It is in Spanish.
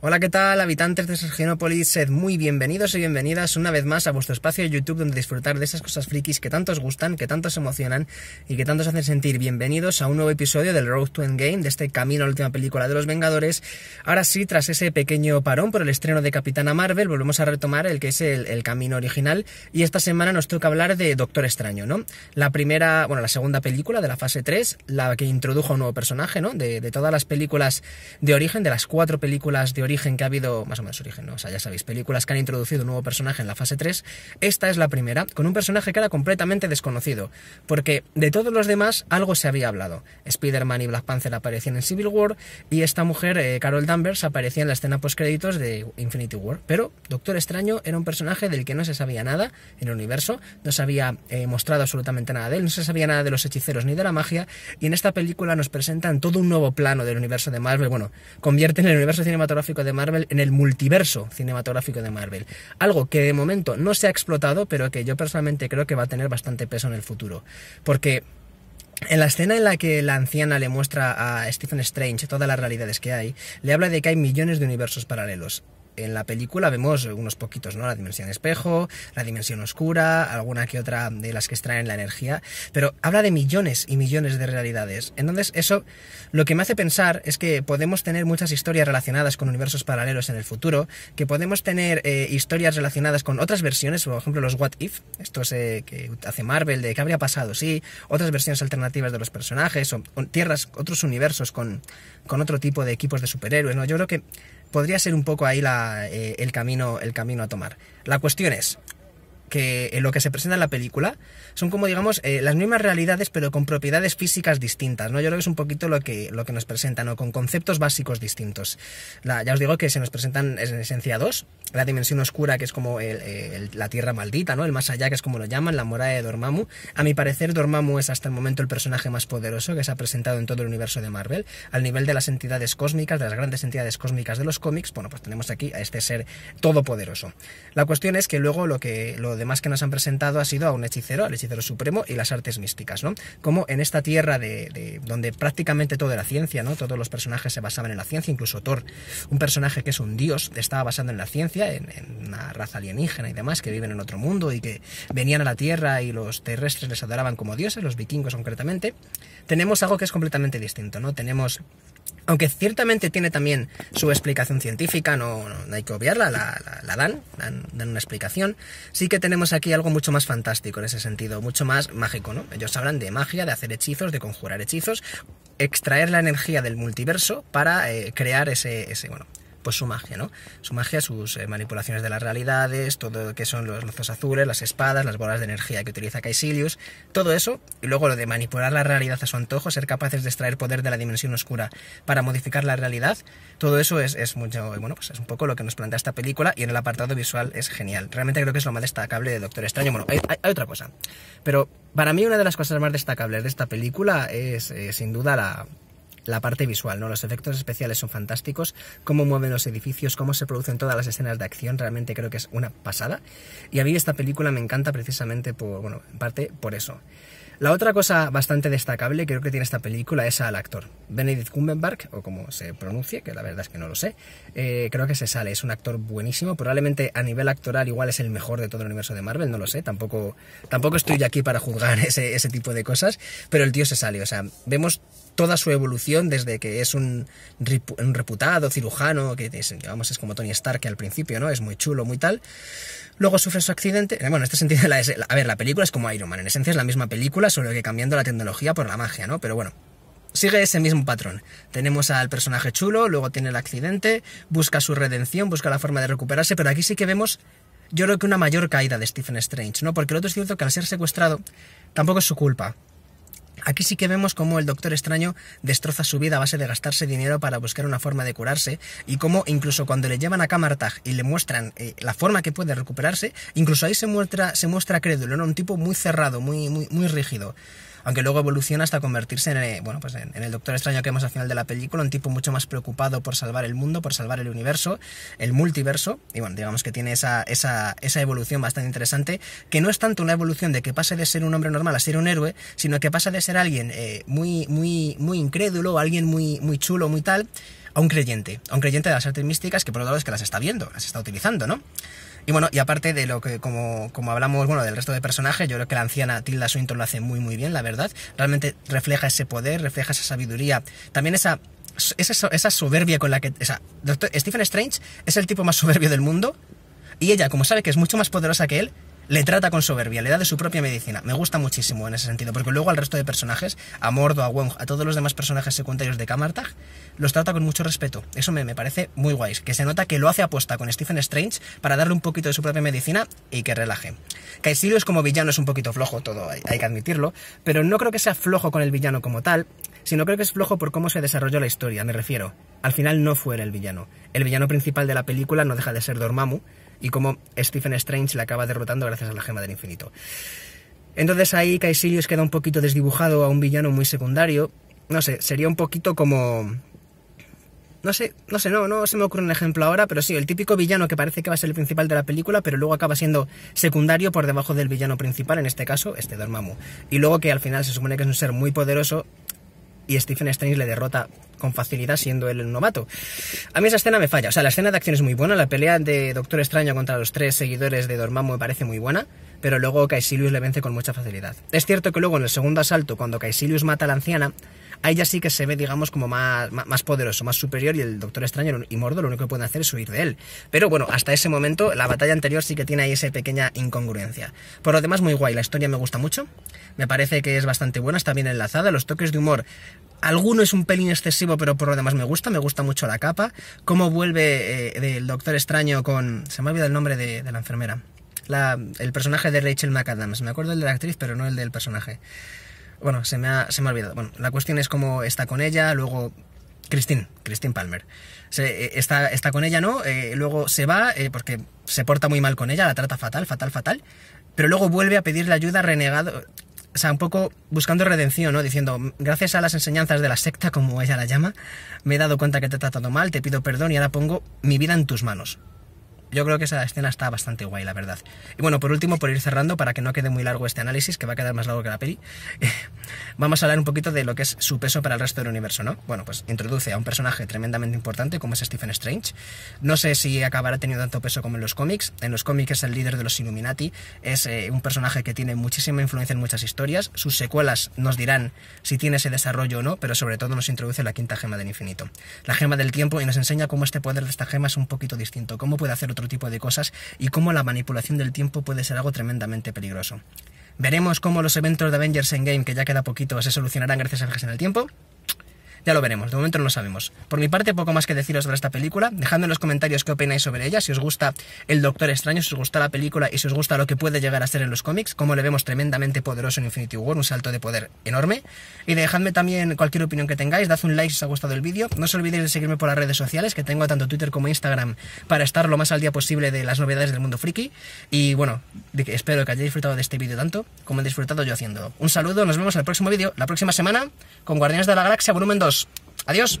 Hola, ¿qué tal, habitantes de Serginópolis, Sed muy bienvenidos y bienvenidas una vez más a vuestro espacio de YouTube donde disfrutar de esas cosas frikis que tanto os gustan, que tanto os emocionan y que tanto os hacen sentir bienvenidos a un nuevo episodio del Road to Endgame, de este camino a la última película de los Vengadores. Ahora sí, tras ese pequeño parón por el estreno de Capitana Marvel, volvemos a retomar el que es el, camino original y esta semana nos toca hablar de Doctor Extraño, ¿no? La primera, bueno, la segunda película de la fase 3, la que introdujo un nuevo personaje, ¿no? De, de todas las películas de origen, de las cuatro películas de origen origen que ha habido, más o menos origen, o sea, ya sabéis, películas que han introducido un nuevo personaje en la fase 3, esta es la primera, con un personaje que era completamente desconocido, porque de todos los demás algo se había hablado. Spider-Man y Black Panther aparecían en Civil War y esta mujer, eh, Carol Danvers, aparecía en la escena post créditos de Infinity War, pero Doctor Extraño era un personaje del que no se sabía nada en el universo, no se había eh, mostrado absolutamente nada de él, no se sabía nada de los hechiceros ni de la magia, y en esta película nos presentan todo un nuevo plano del universo de Marvel, bueno, convierten el universo cinematográfico de Marvel, en el multiverso cinematográfico de Marvel. Algo que de momento no se ha explotado, pero que yo personalmente creo que va a tener bastante peso en el futuro. Porque en la escena en la que la anciana le muestra a Stephen Strange todas las realidades que hay, le habla de que hay millones de universos paralelos en la película vemos unos poquitos, ¿no? La dimensión espejo, la dimensión oscura, alguna que otra de las que extraen la energía, pero habla de millones y millones de realidades. Entonces, eso lo que me hace pensar es que podemos tener muchas historias relacionadas con universos paralelos en el futuro, que podemos tener eh, historias relacionadas con otras versiones, por ejemplo, los What If, Esto eh, que hace Marvel, de qué habría pasado, sí, otras versiones alternativas de los personajes, o, tierras, otros universos con, con otro tipo de equipos de superhéroes, ¿no? Yo creo que podría ser un poco ahí la, eh, el, camino, el camino a tomar. La cuestión es, que lo que se presenta en la película son como digamos eh, las mismas realidades pero con propiedades físicas distintas no yo creo que es un poquito lo que lo que nos presentan ¿no? con conceptos básicos distintos ya os digo que se nos presentan en esencia dos la dimensión oscura que es como la tierra maldita no el más allá que es como lo llaman la morada de Dormammu a mi parecer Dormammu es hasta el momento el personaje más poderoso que se ha presentado en todo el universo de Marvel al nivel de las entidades cósmicas de las grandes entidades cósmicas de los cómics bueno pues tenemos aquí a este ser todopoderoso la cuestión es que luego lo que lo demás que nos han presentado ha sido a un hechicero, al hechicero supremo y las artes místicas, ¿no? Como en esta tierra de, donde prácticamente toda la ciencia, ¿no? Todos los personajes se basaban en la ciencia, incluso Thor, un personaje que es un dios, estaba basado en la ciencia, en, en una raza alienígena y demás, que viven en otro mundo y que venían a la tierra y los terrestres les adoraban como dioses, los vikingos concretamente. Tenemos algo que es completamente distinto, ¿no? Tenemos aunque ciertamente tiene también su explicación científica, no, hay que obviarla, la, dan, dan, una explicación. Sí que tenemos aquí algo mucho más fantástico en ese sentido, mucho más mágico, ¿no? Ellos hablan de magia, de hacer hechizos, de conjurar hechizos, extraer la energía del multiverso para eh, crear ese, ese, bueno, pues su magia, ¿no? Su magia, sus eh, manipulaciones de las realidades, todo lo que son los lazos azules, las espadas, las bolas de energía que utiliza Caecilius, todo eso, y luego lo de manipular la realidad a su antojo, ser capaces de extraer poder de la dimensión oscura para modificar la realidad, todo eso es, mucho, bueno, pues es un poco lo que nos plantea esta película y en el apartado visual es genial. Realmente creo que es lo más destacable de Doctor Extraño. Bueno, hay, otra cosa, pero para mí una de las cosas más destacables de esta película es eh, sin duda la la parte visual, ¿no? Los efectos especiales son fantásticos, cómo mueven los edificios, cómo se producen todas las escenas de acción, realmente creo que es una pasada. Y a mí esta película me encanta precisamente por, bueno, en parte por eso. La otra cosa bastante destacable creo que tiene esta película es al actor. Benedict Cumberbatch, o como se pronuncie, que la verdad es que no lo sé, eh, creo que se sale. Es un actor buenísimo, probablemente a nivel actoral igual es el mejor de todo el universo de Marvel, no lo sé, tampoco, tampoco estoy aquí para juzgar ese, ese tipo de cosas, pero el tío se sale. O sea, vemos toda su evolución desde que es un, reputado cirujano, que es, digamos es como Tony Stark que al principio, ¿no? Es muy chulo, muy tal. Luego sufre su accidente. Eh, bueno, en este sentido, la, a ver, la película es como Iron Man. En esencia es la misma película, solo que cambiando la tecnología por la magia, ¿no? Pero bueno, sigue ese mismo patrón. Tenemos al personaje chulo, luego tiene el accidente, busca su redención, busca la forma de recuperarse, pero aquí sí que vemos, yo creo que una mayor caída de Stephen Strange, ¿no? Porque el otro es cierto que al ser secuestrado, tampoco es su culpa. Aquí sí que vemos cómo el Doctor Extraño destroza su vida a base de gastarse dinero para buscar una forma de curarse y cómo incluso cuando le llevan a Kamartag y le muestran eh, la forma que puede recuperarse, incluso ahí se muestra, se muestra crédulo, ¿no? un tipo muy cerrado, muy, muy, muy rígido aunque luego evoluciona hasta convertirse en, eh, bueno, pues en, el Doctor Extraño que vemos al final de la película, un tipo mucho más preocupado por salvar el mundo, por salvar el universo, el multiverso, y bueno, digamos que tiene esa, evolución bastante interesante, que no es tanto una evolución de que pase de ser un hombre normal a ser un héroe, sino que pasa de ser alguien eh, muy, muy, muy incrédulo, alguien muy, muy chulo, muy tal, a un creyente, a un creyente de las artes místicas que por otro lado es que las está viendo, las está utilizando, ¿no? Y bueno, y aparte de lo que, como, como hablamos, bueno, del resto de personajes, yo creo que la anciana Tilda Swinton lo hace muy, muy bien, la verdad. Realmente refleja ese poder, refleja esa sabiduría, también esa esa, esa, soberbia con la que. O sea, Stephen Strange es el tipo más soberbio del mundo. Y ella, como sabe que es mucho más poderosa que él, le trata con soberbia, le da de su propia medicina. Me gusta muchísimo en ese sentido, porque luego al resto de personajes, a Mordo, a Wong, a todos los demás personajes secundarios de Kamartag, los trata con mucho respeto. Eso me, parece muy guay, que se nota que lo hace apuesta con Stephen Strange para darle un poquito de su propia medicina y que relaje. Caecilius es como villano, es un poquito flojo, todo hay, hay que admitirlo, pero no creo que sea flojo con el villano como tal, sino creo que es flojo por cómo se desarrolló la historia, me refiero. Al final no fue el villano. El villano principal de la película no deja de ser Dormammu, y cómo Stephen Strange le acaba derrotando gracias a la gema del infinito. Entonces ahí Caecilius queda un poquito desdibujado a un villano muy secundario. No sé, sería un poquito como... No sé, no sé, no, no se me ocurre un ejemplo ahora, pero sí, el típico villano que parece que va a ser el principal de la película, pero luego acaba siendo secundario por debajo del villano principal, en este caso, este Dormammu. Y luego que al final se supone que es un ser muy poderoso, y Stephen Strange le derrota con facilidad siendo él el novato. A mí esa escena me falla. O sea, la escena de acción es muy buena, la pelea de Doctor Extraño contra los tres seguidores de Dormammu me parece muy buena, pero luego Caecilius le vence con mucha facilidad. Es cierto que luego en el segundo asalto, cuando Caecilius mata a la anciana, ahí ya sí que se ve, digamos, como más, más, poderoso, más superior, y el Doctor Extraño y Mordo lo único que pueden hacer es huir de él. Pero bueno, hasta ese momento, la batalla anterior sí que tiene ahí esa pequeña incongruencia. Por lo demás, muy guay, la historia me gusta mucho, me parece que es bastante buena, está bien enlazada, los toques de humor Alguno es un pelín excesivo, pero por lo demás me gusta, me gusta mucho la capa. Cómo vuelve el eh, del Doctor Extraño con... Se me ha olvidado el nombre de, la enfermera. el personaje de Rachel McAdams. Me acuerdo el de la actriz, pero no el del personaje. Bueno, se me ha, olvidado. Bueno, la cuestión es cómo está con ella, luego Christine, Christine Palmer. Eh, está, está, con ella, ¿no? Eh, luego se va porque se porta muy mal con ella, la trata fatal, fatal, fatal. Pero luego vuelve a pedirle ayuda renegado o sea, un poco buscando redención, ¿no? Diciendo, gracias a las enseñanzas de la secta, como ella la llama, me he dado cuenta que te he tratado mal, te pido perdón y ahora pongo mi vida en tus manos yo creo que esa escena está bastante guay, la verdad. Y bueno, por último, por ir cerrando, para que no quede muy largo este análisis, que va a quedar más largo que la peli, vamos a hablar un poquito de lo que es su peso para el resto del universo, ¿no? Bueno, pues introduce a un personaje tremendamente importante como es Stephen Strange. No sé si acabará teniendo tanto peso como en los cómics. En los cómics es el líder de los Illuminati, es eh, un personaje que tiene muchísima influencia en muchas historias. Sus secuelas nos dirán si tiene ese desarrollo o no, pero sobre todo nos introduce la quinta gema del infinito, la gema del tiempo, y nos enseña cómo este poder de esta gema es un poquito distinto, cómo puede hacer otro tipo de cosas y cómo la manipulación del tiempo puede ser algo tremendamente peligroso. Veremos cómo los eventos de Avengers Endgame, que ya queda poquito, se solucionarán gracias a viajes en el tiempo. Ya lo veremos, de momento no lo sabemos. Por mi parte, poco más que deciros sobre esta película. Dejadme en los comentarios qué opináis sobre ella, si os gusta El Doctor Extraño, si os gusta la película y si os gusta lo que puede llegar a ser en los cómics, como le vemos tremendamente poderoso en Infinity War, un salto de poder enorme. Y dejadme también cualquier opinión que tengáis, dad un like si os ha gustado el vídeo. No os olvidéis de seguirme por las redes sociales, que tengo tanto Twitter como Instagram, para estar lo más al día posible de las novedades del mundo friki. Y bueno, espero que hayáis disfrutado de este vídeo tanto como he disfrutado yo haciendo Un saludo, nos vemos en el próximo vídeo, la próxima semana, con Guardianes de la Galaxia volumen 2. Adiós.